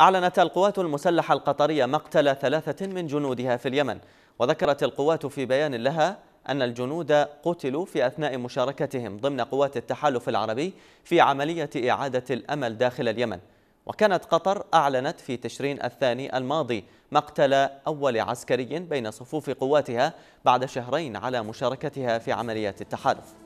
أعلنت القوات المسلحة القطرية مقتل ثلاثة من جنودها في اليمن وذكرت القوات في بيان لها أن الجنود قتلوا في أثناء مشاركتهم ضمن قوات التحالف العربي في عملية إعادة الأمل داخل اليمن وكانت قطر أعلنت في تشرين الثاني الماضي مقتل أول عسكري بين صفوف قواتها بعد شهرين على مشاركتها في عمليات التحالف